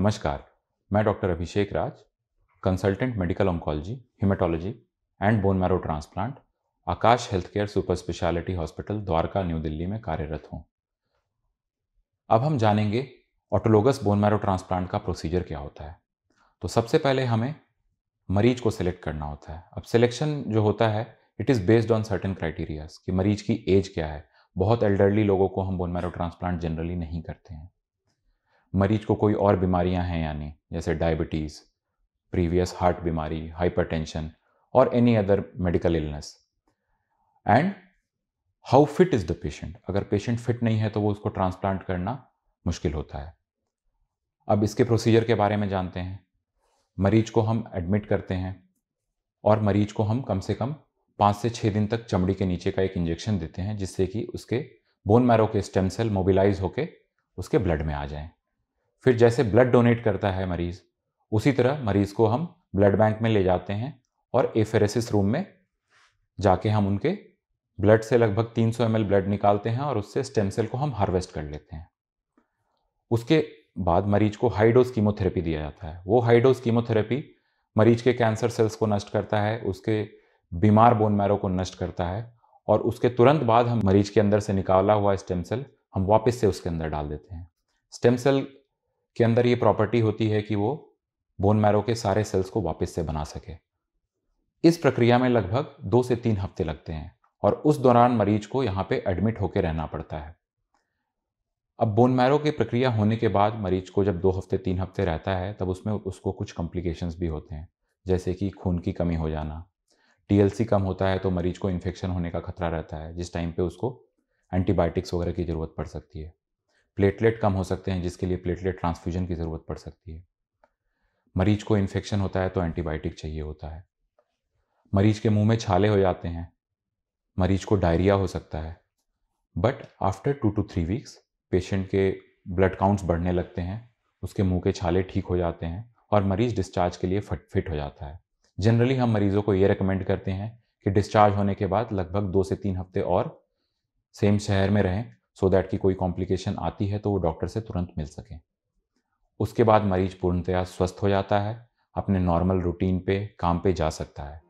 नमस्कार मैं doctor Abhishek Raj consultant medical oncology haematology and bone marrow transplant Aakash health care super speciality hospital Dwarka new Delhi में कार्यरत हूँ अब हम जानेंगे ऑटोलोगस बोन मैरो ट्रांसप्लांट का प्रोसीजर क्या होता है तो सबसे पहले हमें मरीज को सिलेक्ट करना होता है अब सिलेक्शन जो होता है it is based on certain criterias कि मरीज की एज क्या है बहुत एल्डरली लोगों को हम बोन मैरो ट्रांसप्लांट जनरली नहीं करते हैं मरीज को कोई और बीमारियां हैं यानी जैसे डायबिटीज़ प्रीवियस हार्ट बीमारी हाइपरटेंशन और any other medical illness and how fit is the patient अगर पेशेंट फिट नहीं है तो वो उसको ट्रांसप्लांट करना मुश्किल होता है अब इसके प्रोसीजर के बारे में जानते हैं मरीज को हम एडमिट करते हैं और मरीज को हम कम से कम पाँच से छः दिन तक चमड़ी के नीचे का एक इंजेक्शन देते हैं जिससे कि उसके बोन मैरो के स्टेम सेल मोबिलाइज होकर उसके ब्लड में आ जाएं फिर जैसे ब्लड डोनेट करता है मरीज़ उसी तरह मरीज़ को हम ब्लड बैंक में ले जाते हैं और एफेरेसिस रूम में जाके हम उनके ब्लड से लगभग 300 सौ ब्लड निकालते हैं और उससे स्टेम सेल को हम हार्वेस्ट कर लेते हैं उसके बाद मरीज को हाई डोज कीमोथेरेपी दिया जाता है वो हाई डोज कीमोथेरेपी मरीज के कैंसर सेल्स को नष्ट करता है उसके बीमार बोन मैरो को नष्ट करता है और उसके तुरंत बाद हम मरीज के अंदर से निकाला हुआ स्टेम सेल हम वापस से उसके अंदर डाल देते हैं स्टेम सेल के अंदर ये प्रॉपर्टी होती है कि वो बोन मैरो के सारे सेल्स को वापस से बना सके इस प्रक्रिया में लगभग दो से तीन हफ्ते लगते हैं और उस दौरान मरीज को यहाँ पे एडमिट होकर रहना पड़ता है अब बोन मैरो की प्रक्रिया होने के बाद मरीज को जब दो हफ्ते तीन हफ्ते रहता है तब उसमें उसको कुछ कॉम्प्लिकेशंस भी होते हैं जैसे कि खून की कमी हो जाना टीएलसी कम होता है तो मरीज को इन्फेक्शन होने का खतरा रहता है जिस टाइम पे उसको एंटीबायोटिक्स वगैरह की ज़रूरत पड़ सकती है प्लेटलेट कम हो सकते हैं जिसके लिए प्लेटलेट ट्रांसफ्यूजन की ज़रूरत पड़ सकती है मरीज को इन्फेक्शन होता है तो एंटीबायोटिक चाहिए होता है मरीज के मुंह में छाले हो जाते हैं मरीज को डायरिया हो सकता है but after two two three weeks patient के ब्लड काउंट्स बढ़ने लगते हैं उसके मुंह के छाले ठीक हो जाते हैं और मरीज डिस्चार्ज के लिए फट फिट हो जाता है जनरली हम मरीजों को ये रिकमेंड करते हैं कि डिस्चार्ज होने के बाद लगभग दो से तीन हफ्ते और सेम शहर में रहें सो so दैट की कोई कॉम्प्लिकेशन आती है तो वो डॉक्टर से तुरंत मिल सके उसके बाद मरीज पूर्णतया स्वस्थ हो जाता है अपने नॉर्मल रूटीन पे काम पे जा सकता है